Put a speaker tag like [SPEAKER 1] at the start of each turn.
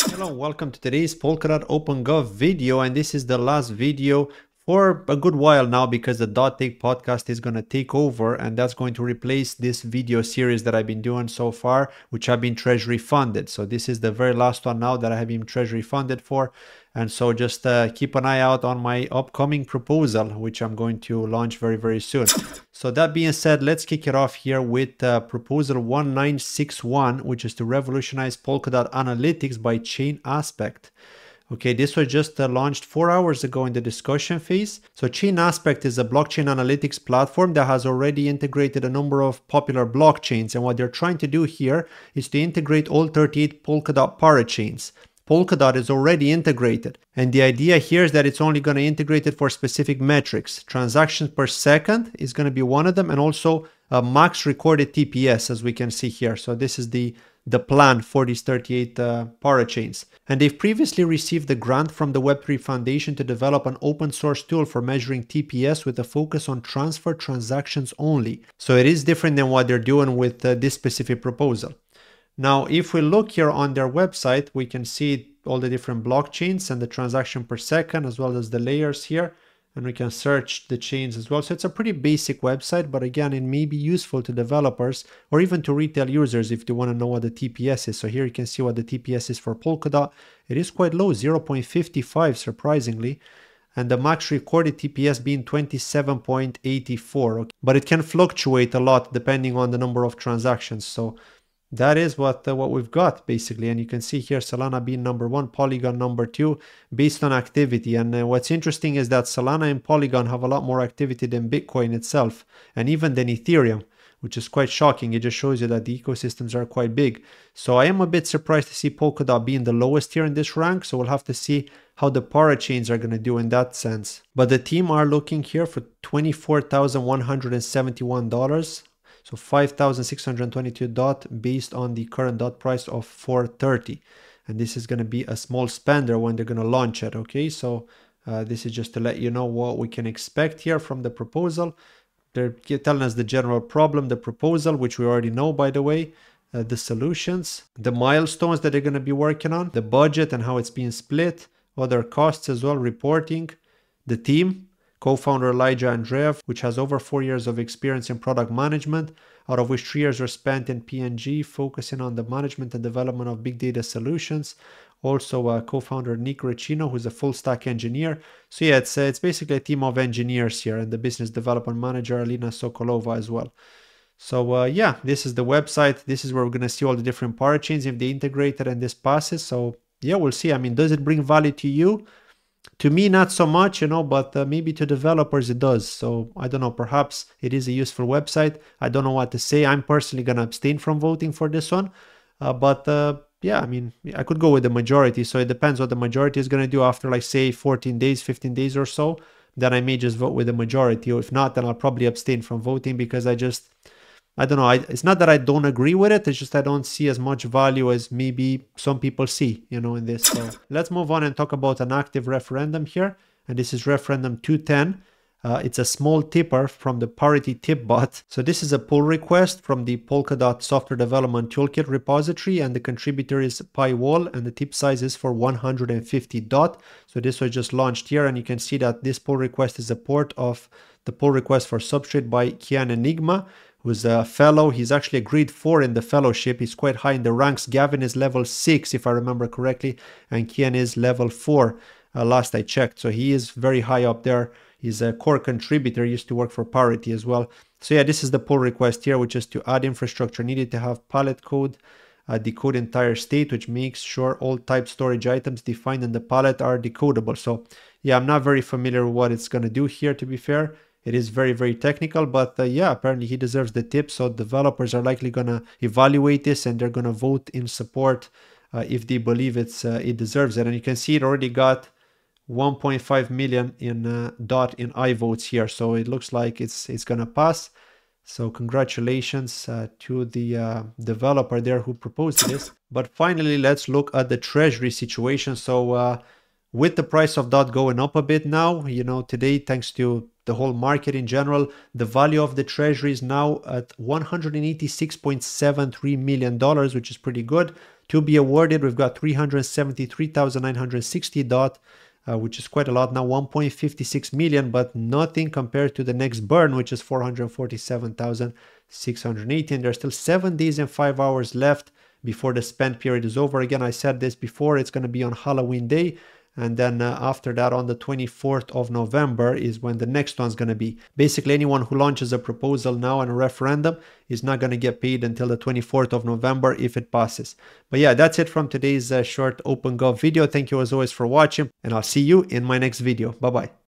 [SPEAKER 1] Hello, welcome to today's Polkadot OpenGov video, and this is the last video for a good while now because the dot take podcast is going to take over and that's going to replace this video series that i've been doing so far which i've been treasury funded so this is the very last one now that i have been treasury funded for and so just uh, keep an eye out on my upcoming proposal, which I'm going to launch very, very soon. So that being said, let's kick it off here with uh, proposal 1961, which is to revolutionize Polkadot analytics by chain aspect. Okay, this was just uh, launched four hours ago in the discussion phase. So Chain Aspect is a blockchain analytics platform that has already integrated a number of popular blockchains. And what they're trying to do here is to integrate all 38 Polkadot parachains. Polkadot is already integrated. And the idea here is that it's only going to integrate it for specific metrics. Transactions per second is going to be one of them and also uh, max recorded TPS as we can see here. So this is the the plan for these 38 uh, parachains. And they've previously received a grant from the Web3 Foundation to develop an open source tool for measuring TPS with a focus on transfer transactions only. So it is different than what they're doing with uh, this specific proposal. Now, if we look here on their website, we can see all the different blockchains and the transaction per second, as well as the layers here. And we can search the chains as well. So it's a pretty basic website, but again, it may be useful to developers or even to retail users if they want to know what the TPS is. So here you can see what the TPS is for Polkadot. It is quite low, 0.55, surprisingly and the max recorded TPS being 27.84, but it can fluctuate a lot depending on the number of transactions. So that is what uh, what we've got basically and you can see here solana being number one polygon number two based on activity and uh, what's interesting is that solana and polygon have a lot more activity than bitcoin itself and even than ethereum which is quite shocking it just shows you that the ecosystems are quite big so i am a bit surprised to see polkadot being the lowest here in this rank so we'll have to see how the para chains are going to do in that sense but the team are looking here for $24171 so 5,622 dot based on the current dot price of 430. And this is going to be a small spender when they're going to launch it. Okay, so uh, this is just to let you know what we can expect here from the proposal. They're telling us the general problem, the proposal, which we already know, by the way, uh, the solutions, the milestones that they're going to be working on, the budget and how it's being split, other costs as well, reporting, the team, co-founder Elijah Andreev, which has over four years of experience in product management, out of which three years were spent in PNG, focusing on the management and development of big data solutions. Also, uh, co-founder Nick Ricino, who's a full-stack engineer. So yeah, it's uh, it's basically a team of engineers here, and the business development manager Alina Sokolova as well. So uh, yeah, this is the website. This is where we're gonna see all the different parachains if they integrated and this passes. So yeah, we'll see. I mean, does it bring value to you? to me not so much you know but uh, maybe to developers it does so i don't know perhaps it is a useful website i don't know what to say i'm personally going to abstain from voting for this one uh, but uh, yeah i mean i could go with the majority so it depends what the majority is going to do after like say 14 days 15 days or so then i may just vote with the majority or if not then i'll probably abstain from voting because i just I don't know. I, it's not that I don't agree with it. It's just I don't see as much value as maybe some people see, you know, in this. So let's move on and talk about an active referendum here. And this is referendum 210. Uh, it's a small tipper from the parity tip bot. So this is a pull request from the Polkadot software development toolkit repository and the contributor is Pywall and the tip size is for 150 dot. So this was just launched here and you can see that this pull request is a port of the pull request for substrate by Kian Enigma who's a fellow. He's actually a grade four in the fellowship. He's quite high in the ranks. Gavin is level six, if I remember correctly, and Kian is level four. Uh, last I checked, so he is very high up there. He's a core contributor. He used to work for Parity as well. So yeah, this is the pull request here, which is to add infrastructure needed to have pallet code. Uh, decode entire state, which makes sure all type storage items defined in the pallet are decodable. So yeah, I'm not very familiar with what it's going to do here, to be fair. It is very, very technical, but uh, yeah, apparently he deserves the tip. So developers are likely going to evaluate this and they're going to vote in support uh, if they believe it's uh, it deserves it. And you can see it already got 1.5 million in uh, dot in i votes here. So it looks like it's it's going to pass. So congratulations uh, to the uh, developer there who proposed this. But finally, let's look at the treasury situation. So uh, with the price of DOT going up a bit now, you know, today, thanks to the whole market in general, the value of the treasury is now at $186.73 million, which is pretty good. To be awarded, we've got 373,960 DOT, uh, which is quite a lot now, 1.56 million, but nothing compared to the next burn, which is 447,680. And there's still seven days and five hours left before the spend period is over. Again, I said this before, it's going to be on Halloween day and then uh, after that on the 24th of november is when the next one's going to be basically anyone who launches a proposal now and a referendum is not going to get paid until the 24th of november if it passes but yeah that's it from today's uh, short opengov video thank you as always for watching and i'll see you in my next video bye bye